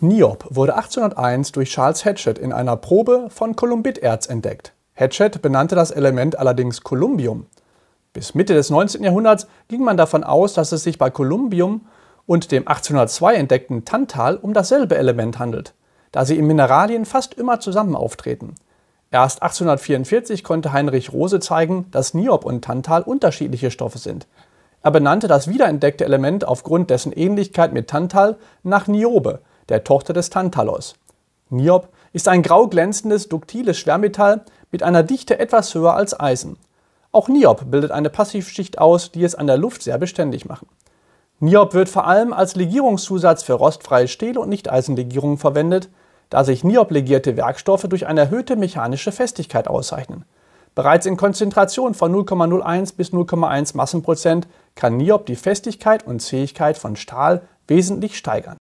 Niob wurde 1801 durch Charles Hatchett in einer Probe von Kolumbiterz entdeckt. Hatchett benannte das Element allerdings Kolumbium. Bis Mitte des 19. Jahrhunderts ging man davon aus, dass es sich bei Kolumbium und dem 1802 entdeckten Tantal um dasselbe Element handelt, da sie in Mineralien fast immer zusammen auftreten. Erst 1844 konnte Heinrich Rose zeigen, dass Niob und Tantal unterschiedliche Stoffe sind. Er benannte das wiederentdeckte Element aufgrund dessen Ähnlichkeit mit Tantal nach Niobe, der Tochter des Tantalos. Niob ist ein grau glänzendes, duktiles Schwermetall mit einer Dichte etwas höher als Eisen. Auch Niob bildet eine Passivschicht aus, die es an der Luft sehr beständig macht. Niob wird vor allem als Legierungszusatz für rostfreie Stähle und Nicht-Eisenlegierungen verwendet, da sich Niob-legierte Werkstoffe durch eine erhöhte mechanische Festigkeit auszeichnen. Bereits in Konzentration von 0,01 bis 0,1 Massenprozent kann Niob die Festigkeit und Zähigkeit von Stahl wesentlich steigern.